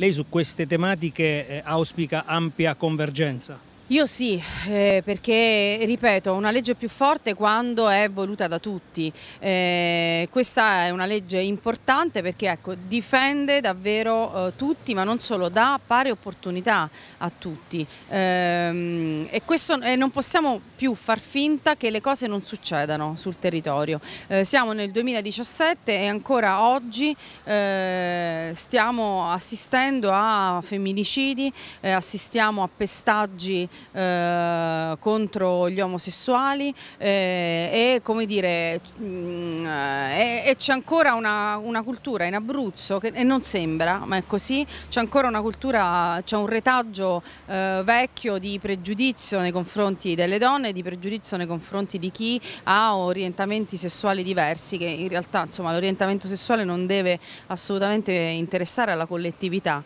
Lei su queste tematiche eh, auspica ampia convergenza? Io sì, eh, perché ripeto, una legge più forte quando è voluta da tutti. Eh, questa è una legge importante perché ecco, difende davvero eh, tutti, ma non solo, dà pari opportunità a tutti. Ehm, e questo, non possiamo più far finta che le cose non succedano sul territorio. Eh, siamo nel 2017 e ancora oggi eh, stiamo assistendo a femminicidi, eh, assistiamo a pestaggi eh, contro gli omosessuali eh, e come dire mm, eh, c'è ancora una, una, cultura in Abruzzo che e non sembra ma è così c'è ancora una cultura c'è un retaggio eh, vecchio di pregiudizio nei confronti delle donne di pregiudizio nei confronti di chi ha orientamenti sessuali diversi che in realtà l'orientamento sessuale non deve assolutamente interessare alla collettività